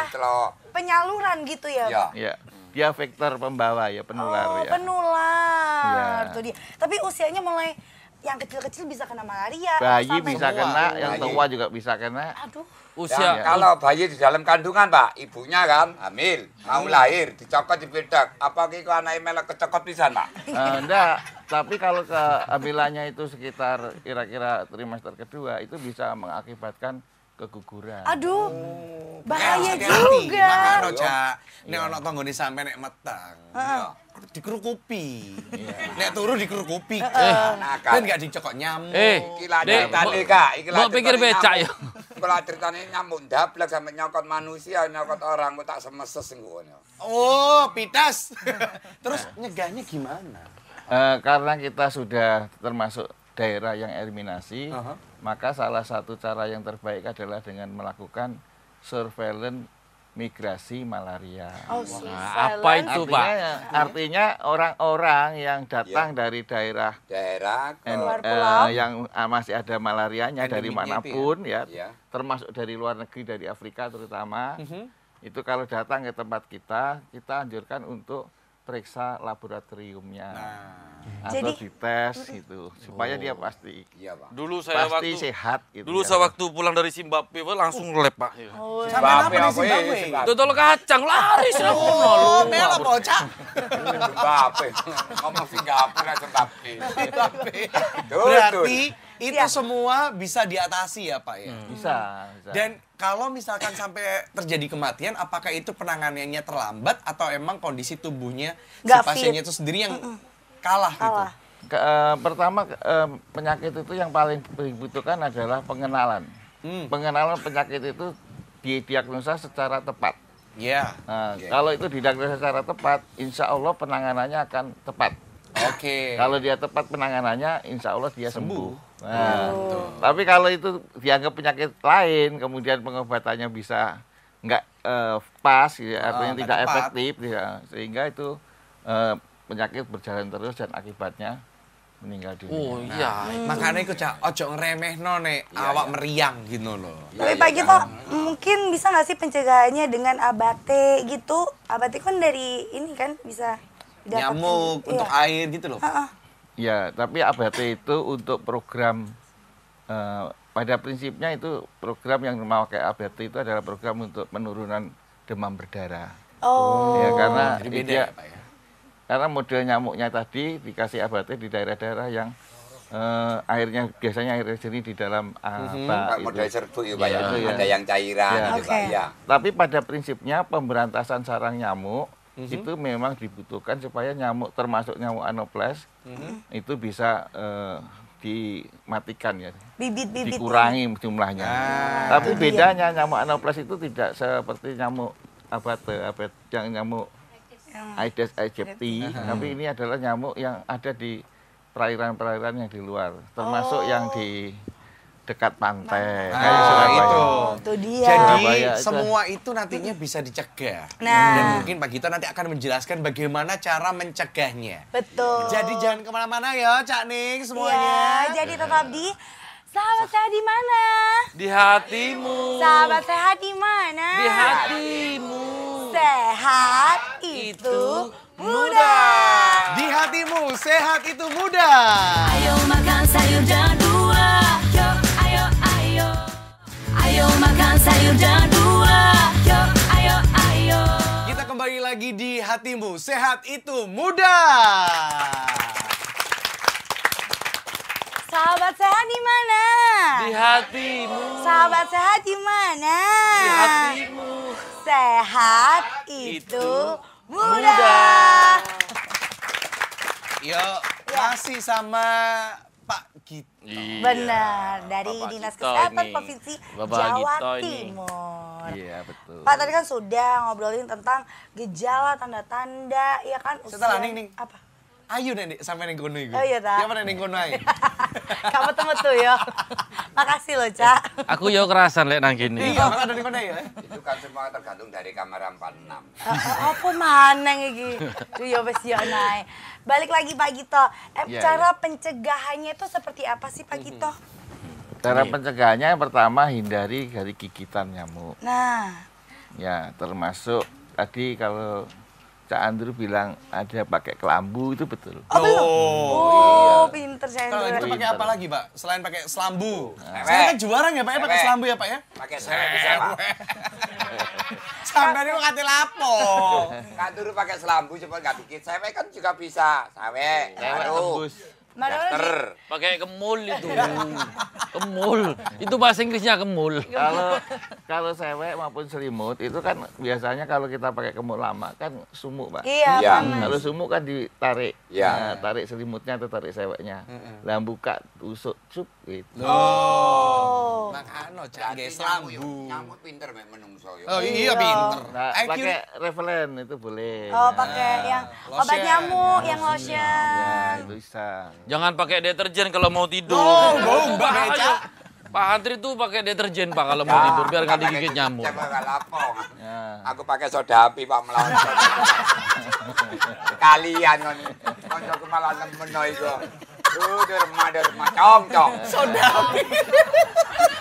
penyaluran gitu ya, ya. ya dia vektor pembawa ya penular oh, ya penular ya. dia tapi usianya mulai yang kecil-kecil bisa kena malaria bayi bisa kena yang tua juga bisa kena aduh usia ya, kalau bayi di dalam kandungan pak ibunya kan hamil mau lahir dicokot dibedak apa kiko anak melek kecokot di sana. uh, eh, enggak tapi kalau kehamilannya itu sekitar kira-kira trimester kedua itu bisa mengakibatkan keguguran. Aduh, oh, bahaya juga. Makanya roja, iya. ini ono tanggone sampe nek meteng. Heeh. Iya dikerukupi. Yeah. Nek turu dikerukupi. kan, nah, kan enggak dicekok nyamuk. Eh, iki ceritane Kak, iki Mau pikir becak ya. Kula ceritane nyamuk ndablek sampe nyokot manusia, nyokot orang kok tak semeses ngono. Oh, pitas. Terus nah. nyegahnya gimana? Uh, karena kita sudah termasuk daerah yang eliminasi, uh -huh. maka salah satu cara yang terbaik adalah dengan melakukan surveillance migrasi malaria. Oh, nah, apa itu pak? Artinya orang-orang yang datang yeah. dari daerah daerah ke eh, luar eh, yang ah, masih ada malarianya dari manapun ya, ya yeah. termasuk dari luar negeri dari Afrika terutama mm -hmm. itu kalau datang ke tempat kita kita anjurkan untuk periksa laboratoriumnya nah. atau Jadi, dites gitu supaya dia oh. pasti iya, Pak. dulu saya pasti waktu, sehat gitu dulu ya, saya waktu pulang dari Zimbabwe langsung lep Pak iya. oh, apa itu tolong kacang lari sih kono lu mela bocah Zimbabwe ngomong Singapura Zimbabwe berarti itu ya. semua bisa diatasi ya Pak ya? Hmm. hmm. Bisa, bisa. Dan kalau misalkan sampai terjadi kematian, apakah itu penanganannya terlambat atau emang kondisi tubuhnya Gak si pasiennya fit. itu sendiri yang mm -mm. kalah, kalah gitu? Ke, uh, pertama uh, penyakit itu yang paling dibutuhkan adalah pengenalan. Hmm. Pengenalan penyakit itu didiagnosa secara tepat. Ya. Yeah. Nah, yeah. Kalau itu didiagnosa secara tepat, insya Allah penanganannya akan tepat. Oke. Okay. Kalau dia tepat penanganannya, insya Allah dia sembuh. sembuh. Nah, oh. tapi kalau itu dianggap penyakit lain, kemudian pengobatannya bisa nggak uh, pas, ya, ah, artinya tidak tepat. efektif, ya. sehingga itu uh, penyakit berjalan terus dan akibatnya meninggal dunia. Oh nah, iya, hmm. makanya itu ojo ngeremeh no iya, iya, awak iya. meriang gitu loh. Iya, tapi iya. Pak Gito, hmm. mungkin bisa nggak sih pencegahannya dengan abate gitu? Abate kan dari ini kan bisa nyamuk untuk air gitu loh. Ha -ha. Ya, tapi ABT itu untuk program uh, pada prinsipnya itu program yang memakai ABT itu adalah program untuk penurunan demam berdarah. Oh. Ya karena Jadi beda dia, ya, Pak ya. Karena model nyamuknya tadi dikasih ABT di daerah-daerah yang uh, airnya biasanya air jernih di dalam eh, mhm. apa mm model serbuk ya, ya? Iya, ya. Ada yang cairan ya. Gitu, okay. ya. Tapi pada prinsipnya pemberantasan sarang nyamuk -hmm. itu memang dibutuhkan supaya nyamuk termasuk nyamuk anoples mm -hmm. itu bisa uh, dimatikan ya. Bibit-bibit dikurangi jumlahnya. Ah, Tapi iya. bedanya iya. nyamuk anoples itu tidak seperti nyamuk abate, apa yang nyamuk Aedes aegypti, uh tapi ini adalah nyamuk yang ada di perairan-perairan yang di luar, termasuk oh. yang di dekat pantai. Nah, kayak oh, Surabaya. itu. Itu dia. Jadi Surabaya itu. semua itu nantinya bisa dicegah. Nah. Dan mungkin Pak Gita nanti akan menjelaskan bagaimana cara mencegahnya. Betul. Jadi jangan kemana-mana ya Cak Ning semuanya. Ya, jadi tetap di Sahabat sehat di mana? Di hatimu. Sahabat sehat di mana? Di hatimu. Sehat itu mudah. Di hatimu sehat itu mudah. Ayo makan sayur dan makan sayur dan buah. Yo, ayo, ayo. Kita kembali lagi di hatimu. Sehat itu mudah. Sahabat sehat di mana? Di hatimu. Sahabat sehat di mana? Di hatimu. Sehat itu, itu muda. muda. Yo, masih sama Iya, Gito. Iya, Benar, dari Bapak Dinas Kesehatan ini. Provinsi Bapak Jawa Timur. Iya, betul. Pak, tadi kan sudah ngobrolin tentang gejala tanda-tanda, ya kan? Usia, Setelah ning, ning. Apa? ayo nih sampai neng kono iku. Oh iya ta. Siapa meneh kono Kamu temen tuh yo. Makasih loh, Cak. Aku yo kerasan lek nang kene. Iya, ada ning kono ya. Itu kan semua tergantung dari kamar 46. Apa maneng iki? Duh yo wis yo nae. Balik lagi Pak Gito. Eh, iya, cara iya. pencegahannya itu seperti apa sih Pak Gito? Cara pencegahannya yang pertama hindari dari gigitan nyamuk. Nah. Ya, termasuk tadi kalau Cak Andrew bilang ada pakai kelambu itu betul. Oh, betul. oh, iya. oh iya. pinter Cak Andrew. Kalau itu pakai apa lagi, Pak? Selain pakai selambu. Nah. Saya kan juara ya, Pak ya, pakai selambu ya, Pak ya? Pakai sewe bisa, Pak. Sampai ini ngerti lapo. Kak Andrew pakai selambu cuma nggak dikit. Saya kan juga bisa. Sewe, sewe Mana Pakai kemul itu. kemul. Itu bahasa Inggrisnya kemul. Kalau kalau sewek maupun selimut itu kan biasanya kalau kita pakai kemul lama kan sumuk, Pak. Iya, ya. Kalau sumuk kan ditarik. Ya. Nah, tarik selimutnya atau tarik seweknya. Lah buka tusuk cuk gitu. Oh. oh. Makano jangge yo. Nyamuk pinter mek menungso yo. Oh iya, iya pinter. Nah, pakai Revlon itu boleh. Oh, pakai nah. yang obat nyamuk, yang lotion. Ya, bisa. Jangan pakai deterjen kalau mau tidur. Oh, bau mbak Pak Antri tuh pakai deterjen Pak kalau mau ya, tidur biar kali digigit nyamuk. Ya. Aku pakai soda api Pak melawan. Kalian kon kau malah nemen itu. Udah remah, udah remah. Cong, cong.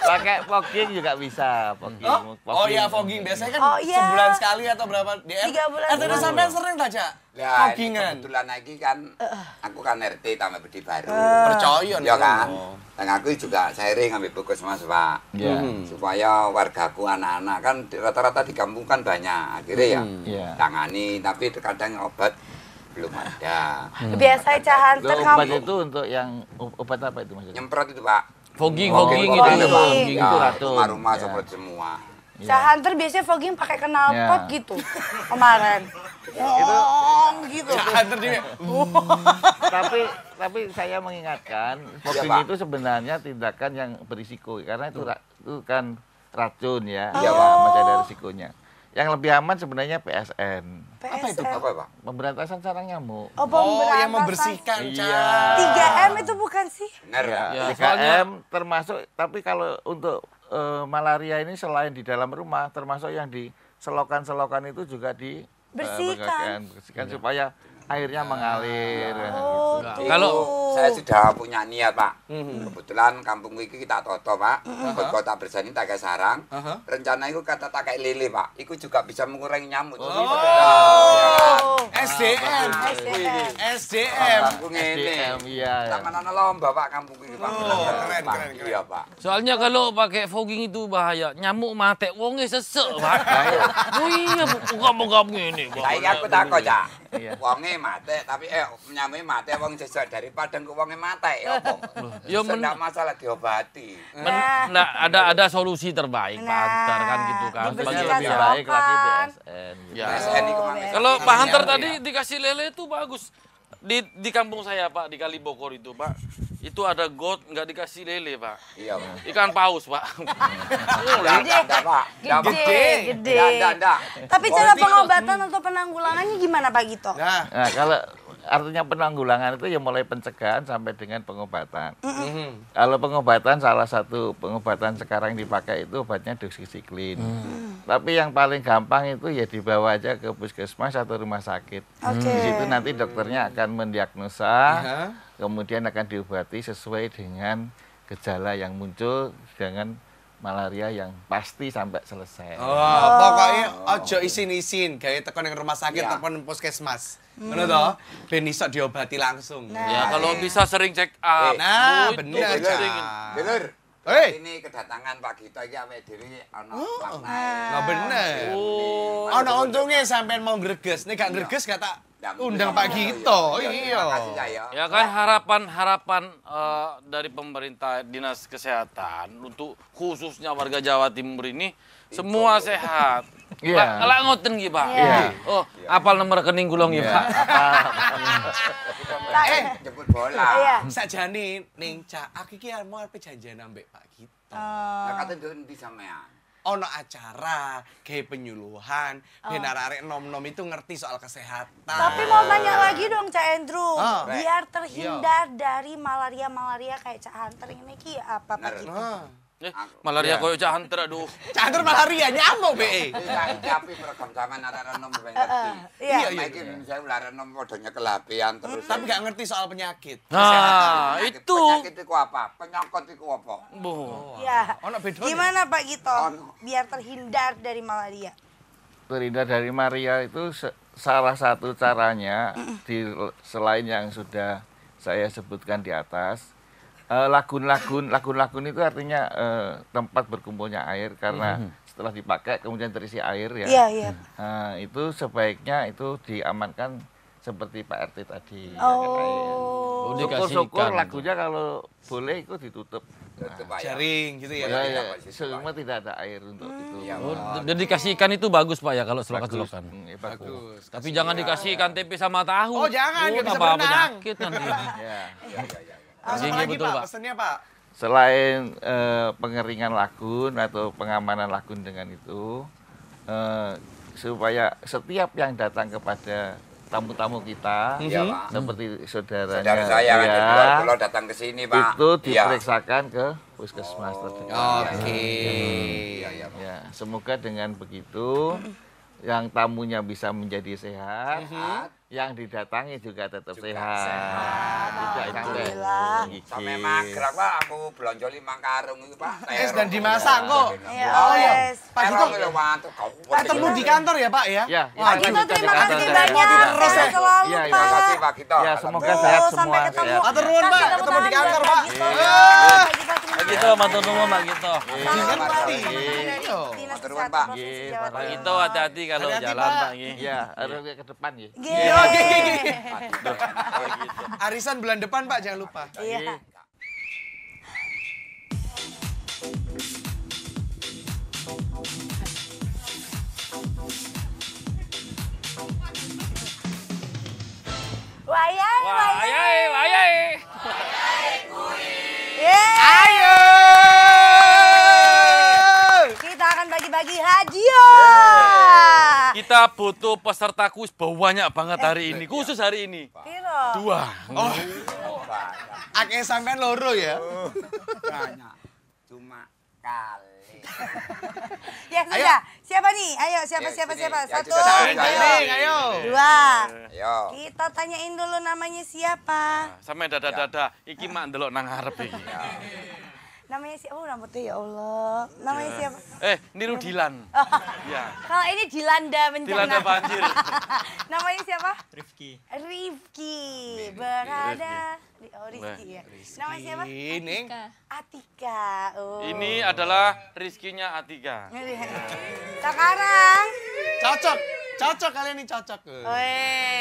Pakai fogging juga bisa. Fogging. Oh, oh iya fogging. Biasanya kan oh, iya. sebulan sekali atau berapa? DM. Tiga bulan. Atau udah sampai sering tak, Cak? Ya, Foggingan. kebetulan lagi kan, aku kan RT tambah bedi baru. Uh. Percaya Ya kan? Oh. Dan aku juga sharing ambil buku sama Pak. Yeah. Hmm. Supaya wargaku anak-anak kan rata-rata di kampung kan banyak. Akhirnya ya hmm. yeah. tangani. Tapi terkadang obat belum ada. Hmm. Biasa cah hunter itu untuk yang obat apa itu maksudnya? Nyemprot itu pak. Fogging, fogging, itu iya, fogging itu ya, Rumah-rumah ya. semprot semua. Ya. Cah hunter biasanya fogging pakai knalpot ya. gitu kemarin. itu gitu. Cah hunter juga. tapi tapi saya mengingatkan iya, fogging itu sebenarnya tindakan yang berisiko karena itu, hmm. itu kan racun ya, ya masih ada risikonya. Yang lebih aman sebenarnya PSN. PSN. Apa itu? Apa, Pak? Pemberantasan sarang nyamuk. Oh, oh yang membersihkan, Iya. 3M itu bukan sih? Benar ya. 3M ya, termasuk tapi kalau untuk uh, malaria ini selain di dalam rumah termasuk yang di selokan-selokan itu juga di eh, bersihkan, uh, bersihkan ya. supaya airnya mengalir. Iya. Gitu. Oh, nah, gitu. Kalau saya sudah punya niat, Pak. hmm Kebetulan kampung iki kita toto, Pak. Uh-huh. Kota Bersani tak sarang. Uh-huh. Rencana itu kata tak kayak lili Pak. Iku juga bisa mengurangi nyamuk. Oh. Jadi, ya kan? Oh. SDM. SDM. SDM. Kampung ini. Iya. iya. Taman ana lomba, Pak, kampung iki, Pak. Oh, iya, keren, keren, keren. Iya, Pak. Soalnya kalau pakai fogging itu bahaya. Nyamuk mati wonge sesek, Pak. Oh iya, buka-buka ini, Pak. Saya aku takut, ya. Iya. Wonge mate tapi eh nyamai mate wong jejak dari Padang ke wonge mate ya opo. Ya masalah diobati. Men, nah, ada ada solusi terbaik nah, Pak Hunter kan gitu kan. Sebagai lebih baik lagi PSN. Ya. PSN ya. kan iya. Kalau Pak Hunter iya. tadi dikasih lele itu bagus. Di di kampung saya Pak di Kalibokor itu Pak itu ada got nggak dikasih lele, Pak. Iya, Pak. Ikan paus, Pak. gede. gede Gede. Gede. Tapi cara pengobatan atau penanggulangannya gimana, Pak Gito? Nah, nah kalau artinya penanggulangan itu ya mulai pencegahan sampai dengan pengobatan. Mm -hmm. Kalau pengobatan salah satu pengobatan sekarang dipakai itu obatnya doxycycline. Mm. mm. Tapi yang paling gampang itu ya dibawa aja ke puskesmas atau rumah sakit. Okay. Di situ nanti dokternya akan mendiagnosa, iya. kemudian akan diobati sesuai dengan gejala yang muncul dengan malaria yang pasti sampai selesai. Oh, oh. pokoknya ojo isin-isin kayak tekan yang rumah sakit yeah. ataupun puskesmas. Hmm. Benar toh? Ben iso diobati langsung. Nah, ya kalau nah. bisa sering check up. Eh, nah, benar. Benar. Hey. Ini kedatangan Pak Gito iki awake dhewe ana oh. Lah bener. Iya, oh, ana untunge sampean mau greges. Nek gak greges kata tak iya. undang Pak Gito. Iya. iya. Ya. ya kan harapan-harapan uh, eh, dari pemerintah Dinas Kesehatan untuk khususnya warga Jawa Timur ini semua sehat. Iya. Pak, lah ngoten nggih, Pak. Yeah. Oh, iya. apal nomor rekening kula nggih, iya. Pak. Apal. Eh, jemput bola. Iya. Sakjane ning Cak iki mau arep janjian ambek Pak Gito. Oh. Lah kate ndi sampean? ono acara kayak penyuluhan oh. ben arek nom-nom itu ngerti soal kesehatan. Tapi mau nanya lagi dong Cak Andrew, oh, biar terhindar Yo. Iya. dari malaria-malaria kayak Cak Hunter ini kia apa Pak Gito? Oh. Eh, malaria iya. koyo canter aduh. Canter malaria nyamuk be. Tapi api merekam sampean arek ben ngerti. Iya iya. Mungkin saya ular renom padha nyekel terus. Hmm, tapi gak ngerti soal penyakit. Nah, itu. Penyakit itu apa? Penyokot itu apa? Boh. Iya. Ono bedone. Gimana Pak Gito biar terhindar dari malaria? Terhindar dari malaria itu salah satu caranya di selain yang sudah saya sebutkan di atas Eh, lagun-lagun, lagun-lagun itu artinya uh, tempat berkumpulnya air karena hmm, hmm. setelah dipakai kemudian terisi air ya. Iya, iya. Uh, itu sebaiknya itu diamankan seperti Pak RT tadi. Ya kan? Oh. oh Syukur-syukur lagunya kalau boleh itu ditutup. Nah, jaring gitu ya. Ya, ya. Semua tidak ada air untuk hmm. itu. Ya, oh, dan dikasih ikan itu bagus Pak ya kalau selokan-selokan. Hmm, ya, bagus. Tapi jangan ya. dikasih ikan tempe sama tahu. Oh, jangan, oh, enggak bisa berenang. Penyakit ya, ya, Ah, Jadi lagi betul, Pak, pesannya Pak. Selain uh, pengeringan lakun atau pengamanan lakun dengan itu uh, supaya setiap yang datang kepada tamu-tamu kita mm -hmm. seperti saudaranya saudara saya ya, kalau datang ke sini pak itu iya. diperiksakan ya. ke puskesmas oh, oke okay. ya, ya, iya. ya, semoga dengan begitu yang tamunya bisa menjadi sehat, sehat. Mhm. yang didatangi juga tetap juga sehat. sehat. Tidak yang Sampai magrek Pak, aku belanja limang karung itu Pak. Es dan dimasak ya. kok. Ya, Oh iya. Pak Dito, ketemu di kantor ya Pak ya? Ya. Pak Dito terima kasih banyak. Terus ya. Iya. terima kasih Pak Dito. Ya, semoga sehat semua. Sampai ketemu. Atur Pak, ketemu di kantor Pak gitu, matur nuwun Pak Gito. Jinten iya, mati. Matur nuwun Pak. Nggih, Pak Gito hati-hati kalau jalan Pak nggih. Iya, harus ke depan nggih. Nggih. Oke, nggih. Arisan bulan depan Pak jangan lupa. Iya. Wayai, wayai. Iya, iya. Wayai, wayai. Iya. Kita butuh peserta kuis banyak banget hari ini, khusus hari ini. Dua. Oh. Ake sampean loro ya. Banyak. Cuma kali. ya sudah. Siapa nih? Ayo siapa ya, siapa siapa? Ya, Satu. Dua. Ayo. Kita tanyain dulu namanya siapa. Nah, sama dada dada. Iki mak ndelok nang Namanya si oh rambutnya ya Allah. Namanya yeah. siapa? Eh, Rudilan. Dilan. Oh. Yeah. Kalau ini Dilanda bencana. Dilanda banjir. namanya siapa? Rifki. Rifki. Berada di oh, Rizki nah, ya. Namanya siapa? Ini Atika. Oh. Ini adalah Rizkinya Atika. Sekarang cocok cocok kalian ini cocok. Oh,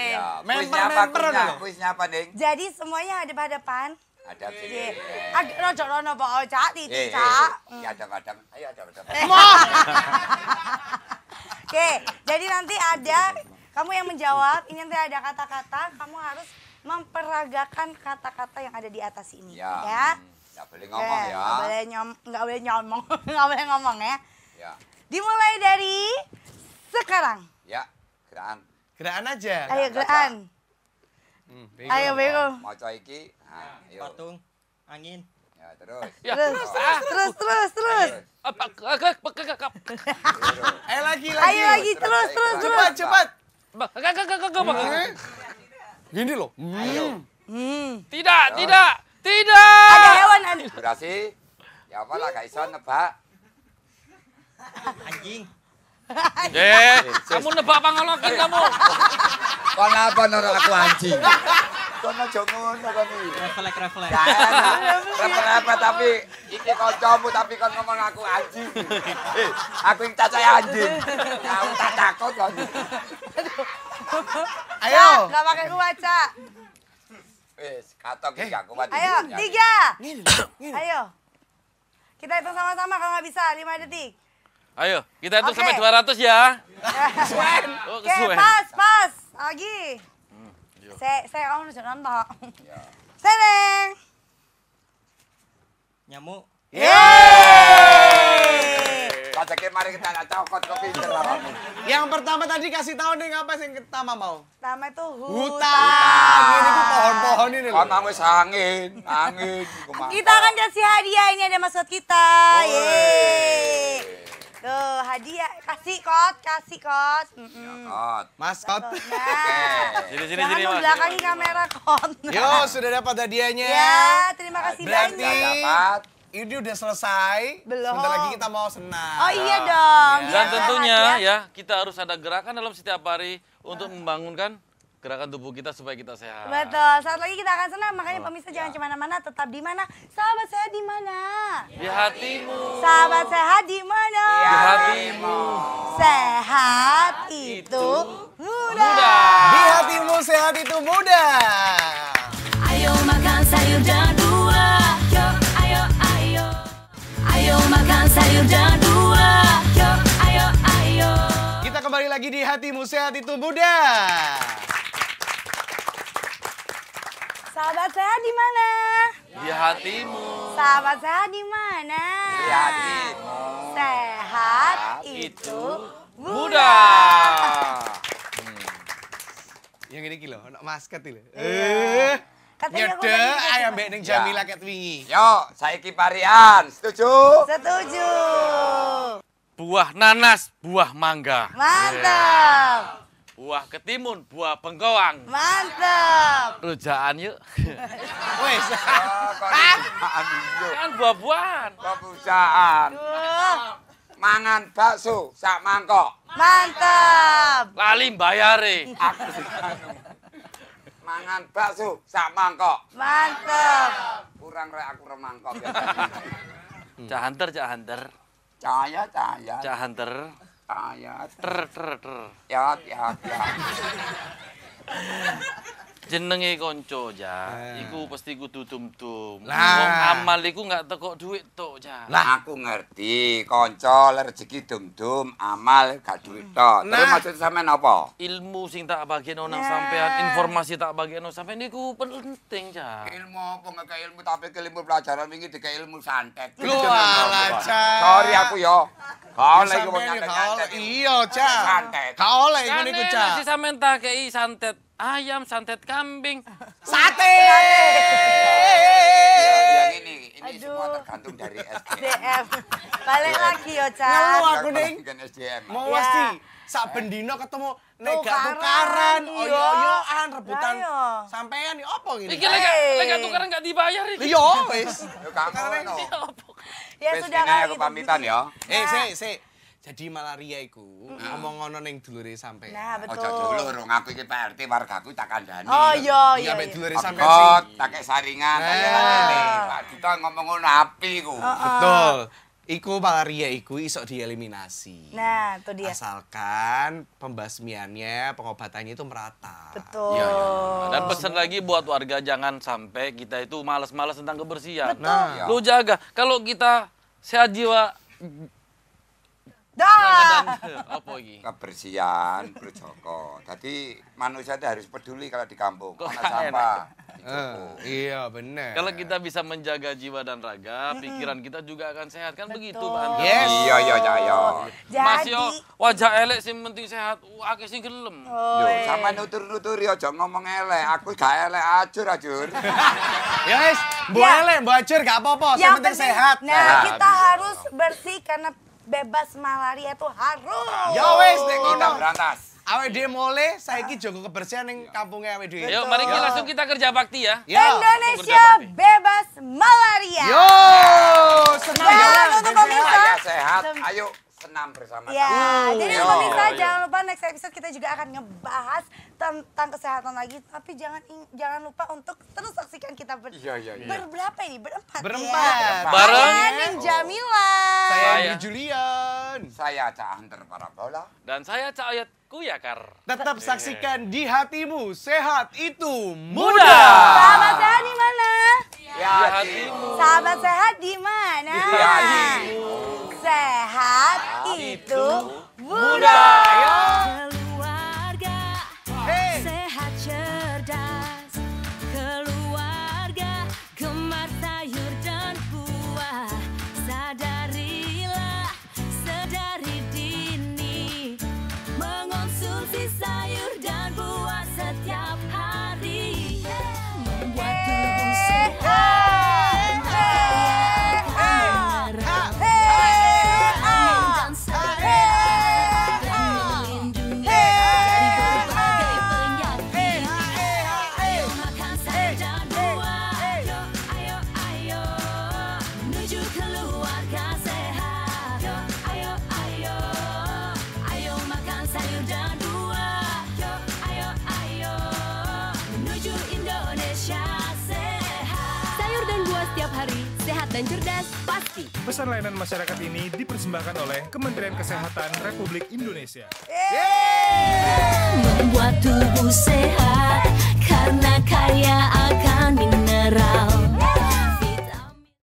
Ya, member member apa, Jadi semuanya ada pada hadapan Adab iya, sini. rojo rono Pak Titi eh, eh, Cak. Eh, hmm. Ya adab ada, Ayo ada, adab Oke, jadi nanti ada kamu yang menjawab, ini nanti ada kata-kata, kamu harus memperagakan kata-kata yang ada di atas ini, ya. ya. Hmm. Gak boleh ngomong ya. Gak boleh nyom, gak boleh nyomong, gak boleh ngomong ya. Ya. Dimulai dari sekarang. Ya, gerakan. Gerakan aja. Ayo gerakan. Hmm, Ayo bego. mau iki Ah, nah, patung, angin. Ya, terus. Ya, terus, terus, terus, terus. Ayo lagi, lagi. Ayo lagi, terus, terus, terus. Cepat, cepat. Gini loh. Hmm. Ayo. Hmm. Tidak, tidak, tidak. Ada hewan. Berhasil. Ya apalah, gak bisa nebak. Anjing. Eh, kamu nebak pangolokin kamu. Kenapa nora aku anjing? kono aja apa nih? iki. Reflek reflek. Ya, iya, reflek apa tapi kau kancamu tapi kau ngomong aku anjing. aku yang cacahe anjing. Ya, kau tak takut kon. Ayo. Gak pakai kuat, Cak. katok iki eh. aku mati. Ayo, tiga. Ayo. Kita hitung sama-sama kalau nggak bisa, lima detik. Ayo, kita hitung okay. sampai 200 ya. Oke, okay, oh, pas, pas. Lagi. Sik, sik aku njok nonton. Iya. Sedeng. Nyamuk. Yeay! Kajaknya mari kita nggak cokot kopi Yang pertama tadi kasih tahu nih apa sih yang pertama mau? Pertama itu hutan. Hutan. Ini pohon-pohon ini loh. Kan nangis angin, angin. Kita akan kasih hadiah ini ada maksud kita. Yeay. Tuh, hadiah. Kasih kot, kasih kot. Mm -hmm. Ya, Mas kot. Nah. Oke. Sini, sini, Jangan sini, sini, kamera kot. Yo, sudah dapat hadiahnya. Ya, terima kasih Berarti... banyak. Berarti dapat. Ini udah selesai. Belum. Sebentar lagi kita mau senang. Oh iya dong. Ya. Dan tentunya ya. ya, kita harus ada gerakan dalam setiap hari untuk ya. membangunkan gerakan tubuh kita supaya kita sehat. Betul. Saat lagi kita akan senang, makanya oh, pemirsa ya. jangan kemana-mana, tetap di mana. Sahabat sehat di mana? Di hatimu. Sahabat sehat di mana? Di hatimu. Sehat itu muda. muda. Di hatimu sehat itu muda. Ayo makan sayur dan buah. Yo, ayo, ayo. Ayo makan sayur dan buah. Yo, ayo, ayo. Kita kembali lagi di hatimu sehat itu muda. Sahabat sehat di mana? Di hatimu. Sahabat sehat di mana? Di hatimu. Sehat itu mudah. Hmm. Yang ini kilo, nak masker ini. Iya. Eh. Nyede ayam mbek Jamila ket wingi. Yo, saya kiparian. Setuju? Setuju. Buah nanas, buah mangga. Mantap buah ketimun, buah penggawang. Mantap. Perusahaan yuk. Wes. Oh, kan buah-buahan. Buah-buahan. Mangan bakso sak mangkok. Mantap. Lali bayare. Mangan bakso sak mangkok. Mantap. Kurang rek aku remangkok ya. Cak Hunter, Cak Hunter. Cahaya, cahaya. Cak Hunter ayat ah, ter ter ter ya yat yat jenenge konco ja eh. iku pasti ku tutum-tum wong amal iku gak tekok duit tok ja lah aku ngerti konco rezeki dum-dum amal gak duit hmm. tok nah. terus maksud sampean apa ilmu sing tak bagino nang sampean informasi tak bagino sampean niku penting ja ilmu apa gak ilmu tapi ilmu pelajaran wingi dikai ilmu santet lho ala ja sorry aku yo Kau lagi iku nyantet. Iya, ja Santet. Kau lagi iku, niku ja sampean tak kei santet ayam, santet kambing, sate. Yang ini, ini Aduh. semua tergantung dari SDM. SDM. Balik lagi yo, Cak. Ngelu aku, Ning. SDM. Mau ya. pasti saben bendino ketemu nega tukaran, Yo oyoan rebutan sampean yo opo ngene. Iki lega, lega tukaran enggak dibayar iki. Yo iya, ya, wis. Yo kakak. Ya sudah kalau gitu. pamitan ya. Eh, nah. sik, sik. Jadi malaria iku ngomong ngono ning dulure sampean. Nah, betul. Aja dulur, aku iki Pak RT wargaku tak kandhani. Oh iya, iya. Sampai iya, iya. dulure sampean sing tak kek saringan, tak nah. kandhani. Pak kita ngomong ngono api ku. Uh-uh. Betul. Iku malaria iku isok dieliminasi. Nah, itu dia. Asalkan pembasmiannya, pengobatannya itu merata. Betul. Ya, Ya. Dan pesan lagi buat warga jangan sampai kita itu malas-malas tentang kebersihan. Betul. Nah, ya. lu jaga. Kalau kita sehat jiwa Dah. Apa iki? Kebersihan Bro Joko. Dadi manusia itu harus peduli kalau di kampung. Ana sampah. Uh, iya benar. Kalau kita bisa menjaga jiwa dan raga, hmm. pikiran kita juga akan sehat kan Betul. begitu Pak Yes. Iya iya iya. iya. Mas yo wajah elek sih penting sehat, akeh sing gelem. Yo sampean nutur-nuturi aja ngomong elek, aku gak elek ajur ajur. ya wis, mbok ya. elek, mbok ajur gak apa-apa, sing penting sehat. Nah, kita harus bersih karena bebas malaria itu harus. Ya wes nek ngono. berantas. AWD mulai, saya saiki jaga kebersihan ning kampungnya AWD. dhewe. Yuk mari kita langsung kita kerja bakti ya. Yo. Ya. Indonesia bebas malaria. Yo, senang ya. untuk pemirsa. Ya, sehat. Ayo senam bersama ya, sama. Jadi untuk pemirsa oh, jangan lupa next episode kita juga akan ngebahas tentang kesehatan lagi. Tapi jangan jangan lupa untuk terus saksikan kita ber, ya, ya, ya. berberapa ini? Berempat, berempat ya. Berempat. Bareng. Bareng Jamila. Saya Julian. Saya Cak Hunter Parabola. Dan saya Cak Ayat Kuyakar. Tetap iya. saksikan di hatimu sehat itu mudah. Sahabat sehat di mana? Di hatimu. Sahabat sehat di mana? Di hatimu. Sehat itu mudah. Ayo. Pesan layanan masyarakat ini dipersembahkan oleh Kementerian Kesehatan Republik Indonesia. Membuat tubuh sehat karena kaya akan mineral.